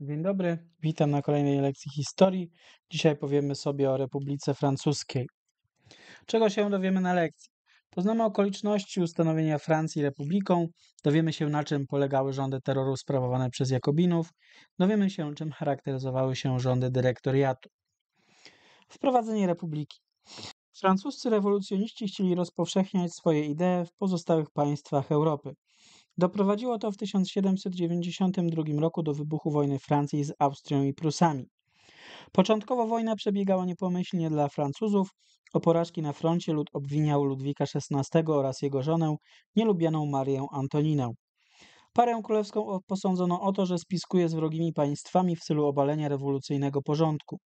Dzień dobry, witam na kolejnej lekcji historii. Dzisiaj powiemy sobie o Republice Francuskiej. Czego się dowiemy na lekcji? Poznamy okoliczności ustanowienia Francji republiką, dowiemy się na czym polegały rządy terroru sprawowane przez Jakobinów, dowiemy się czym charakteryzowały się rządy dyrektoriatu. Wprowadzenie republiki. Francuscy rewolucjoniści chcieli rozpowszechniać swoje idee w pozostałych państwach Europy. Doprowadziło to w 1792 roku do wybuchu wojny Francji z Austrią i Prusami. Początkowo wojna przebiegała niepomyślnie dla Francuzów. O porażki na froncie lud obwiniał Ludwika XVI oraz jego żonę, nielubianą Marię Antoninę. Parę królewską posądzono o to, że spiskuje z wrogimi państwami w celu obalenia rewolucyjnego porządku.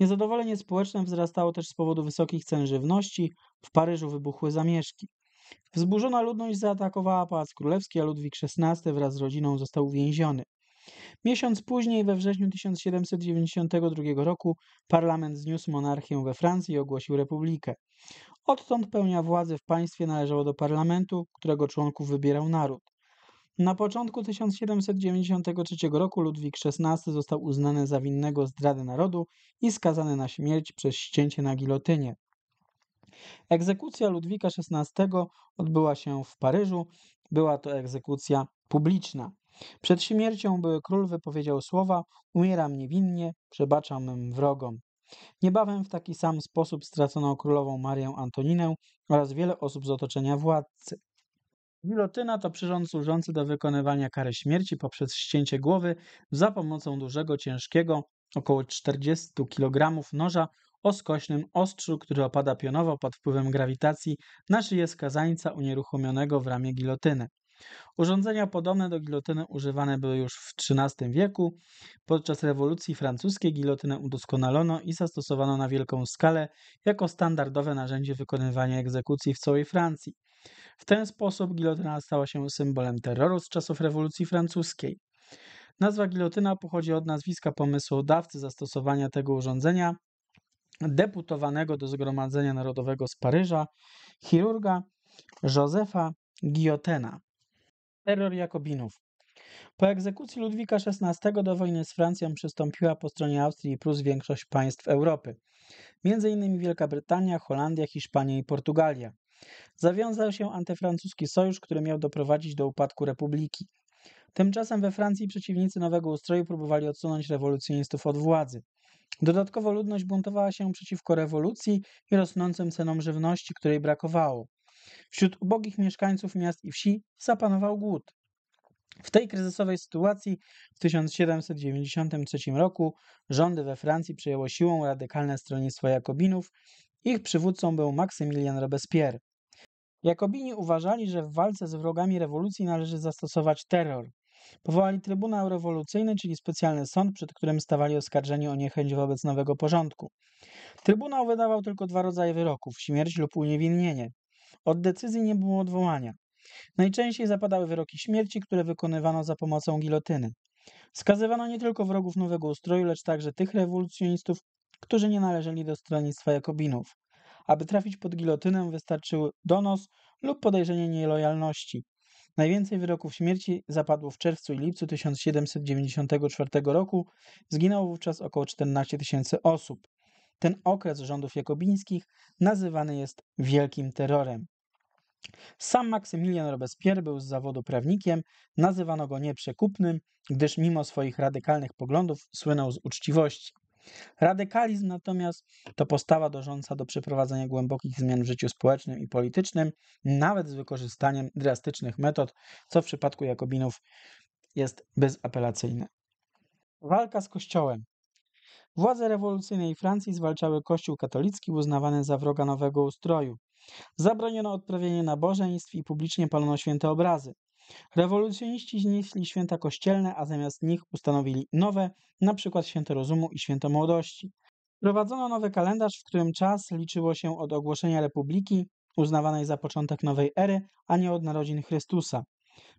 Niezadowolenie społeczne wzrastało też z powodu wysokich cen żywności, w Paryżu wybuchły zamieszki. Wzburzona ludność zaatakowała Pałac Królewski, a Ludwik XVI wraz z rodziną został uwięziony. Miesiąc później, we wrześniu 1792 roku, parlament zniósł monarchię we Francji i ogłosił republikę. Odtąd pełnia władzy w państwie należała do parlamentu, którego członków wybierał naród. Na początku 1793 roku Ludwik XVI został uznany za winnego zdrady narodu i skazany na śmierć przez ścięcie na gilotynie. Egzekucja Ludwika XVI odbyła się w Paryżu. Była to egzekucja publiczna. Przed śmiercią były król wypowiedział słowa: Umieram niewinnie, przebaczam mym wrogom. Niebawem w taki sam sposób stracono królową Marię Antoninę oraz wiele osób z otoczenia władcy. Gilotyna to przyrząd służący do wykonywania kary śmierci poprzez ścięcie głowy za pomocą dużego, ciężkiego, około 40 kg noża o skośnym ostrzu, który opada pionowo pod wpływem grawitacji na szyję skazańca unieruchomionego w ramie gilotyny. Urządzenia podobne do gilotyny używane były już w XIII wieku. Podczas rewolucji francuskiej gilotynę udoskonalono i zastosowano na wielką skalę jako standardowe narzędzie wykonywania egzekucji w całej Francji. W ten sposób gilotyna stała się symbolem terroru z czasów rewolucji francuskiej. Nazwa gilotyna pochodzi od nazwiska pomysłodawcy zastosowania tego urządzenia, deputowanego do Zgromadzenia Narodowego z Paryża, chirurga Józefa Giotena. Terror Jakobinów. Po egzekucji Ludwika XVI do wojny z Francją przystąpiła po stronie Austrii i Prus większość państw Europy, m.in. Wielka Brytania, Holandia, Hiszpania i Portugalia. Zawiązał się antyfrancuski sojusz, który miał doprowadzić do upadku republiki. Tymczasem we Francji przeciwnicy nowego ustroju próbowali odsunąć rewolucjonistów od władzy. Dodatkowo ludność buntowała się przeciwko rewolucji i rosnącym cenom żywności, której brakowało. Wśród ubogich mieszkańców miast i wsi zapanował głód. W tej kryzysowej sytuacji w 1793 roku rządy we Francji przejęło siłą radykalne stronnictwo Jakobinów. Ich przywódcą był Maksymilian Robespierre. Jakobini uważali, że w walce z wrogami rewolucji należy zastosować terror. Powołali Trybunał Rewolucyjny, czyli specjalny sąd, przed którym stawali oskarżeni o niechęć wobec nowego porządku. Trybunał wydawał tylko dwa rodzaje wyroków śmierć lub uniewinnienie. Od decyzji nie było odwołania. Najczęściej zapadały wyroki śmierci, które wykonywano za pomocą gilotyny. Skazywano nie tylko wrogów nowego ustroju, lecz także tych rewolucjonistów, którzy nie należeli do stronnictwa Jakobinów. Aby trafić pod gilotynę, wystarczył donos lub podejrzenie nielojalności. Najwięcej wyroków śmierci zapadło w czerwcu i lipcu 1794 roku. Zginęło wówczas około 14 tysięcy osób. Ten okres rządów jakobińskich nazywany jest Wielkim Terrorem. Sam Maksymilian Robespierre był z zawodu prawnikiem, nazywano go nieprzekupnym, gdyż mimo swoich radykalnych poglądów słynął z uczciwości. Radykalizm natomiast to postawa dążąca do przeprowadzenia głębokich zmian w życiu społecznym i politycznym, nawet z wykorzystaniem drastycznych metod, co w przypadku Jakobinów jest bezapelacyjne. Walka z Kościołem. Władze rewolucyjnej Francji zwalczały Kościół katolicki uznawany za wroga nowego ustroju. Zabroniono odprawienie nabożeństw i publicznie palono święte obrazy. Rewolucjoniści znieśli święta kościelne, a zamiast nich ustanowili nowe, na przykład święto rozumu i święto młodości. Prowadzono nowy kalendarz, w którym czas liczyło się od ogłoszenia republiki, uznawanej za początek nowej ery, a nie od narodzin Chrystusa.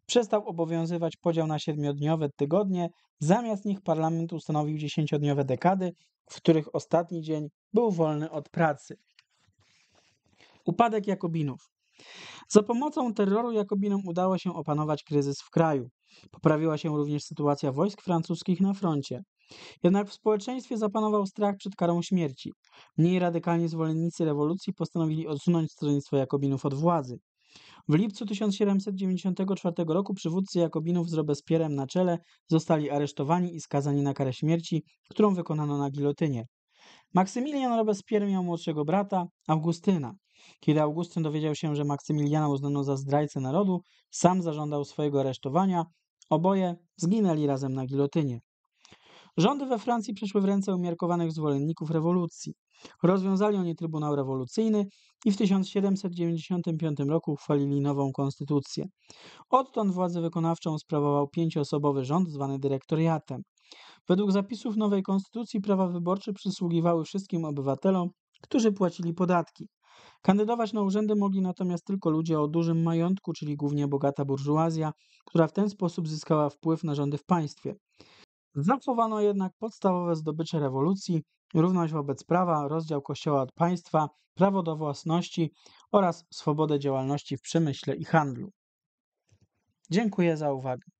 Przestał obowiązywać podział na siedmiodniowe tygodnie, zamiast nich parlament ustanowił dziesięciodniowe dekady, w których ostatni dzień był wolny od pracy. Upadek Jakobinów. Za pomocą terroru Jakobinom udało się opanować kryzys w kraju. Poprawiła się również sytuacja wojsk francuskich na froncie. Jednak w społeczeństwie zapanował strach przed karą śmierci. Mniej radykalni zwolennicy rewolucji postanowili odsunąć stronnictwo Jakobinów od władzy. W lipcu 1794 roku przywódcy Jakobinów z Robespierrem na czele zostali aresztowani i skazani na karę śmierci, którą wykonano na gilotynie. Maksymilian Robespierre miał młodszego brata, Augustyna. Kiedy Augustyn dowiedział się, że Maksymiliana uznano za zdrajcę narodu, sam zażądał swojego aresztowania. Oboje zginęli razem na gilotynie. Rządy we Francji przeszły w ręce umiarkowanych zwolenników rewolucji. Rozwiązali oni Trybunał Rewolucyjny i w 1795 roku uchwalili nową konstytucję. Odtąd władzę wykonawczą sprawował pięcioosobowy rząd zwany dyrektoriatem. Według zapisów nowej konstytucji prawa wyborcze przysługiwały wszystkim obywatelom którzy płacili podatki. Kandydować na urzędy mogli natomiast tylko ludzie o dużym majątku, czyli głównie bogata burżuazja, która w ten sposób zyskała wpływ na rządy w państwie. Zachowano jednak podstawowe zdobycze rewolucji, równość wobec prawa, rozdział kościoła od państwa, prawo do własności oraz swobodę działalności w przemyśle i handlu. Dziękuję za uwagę.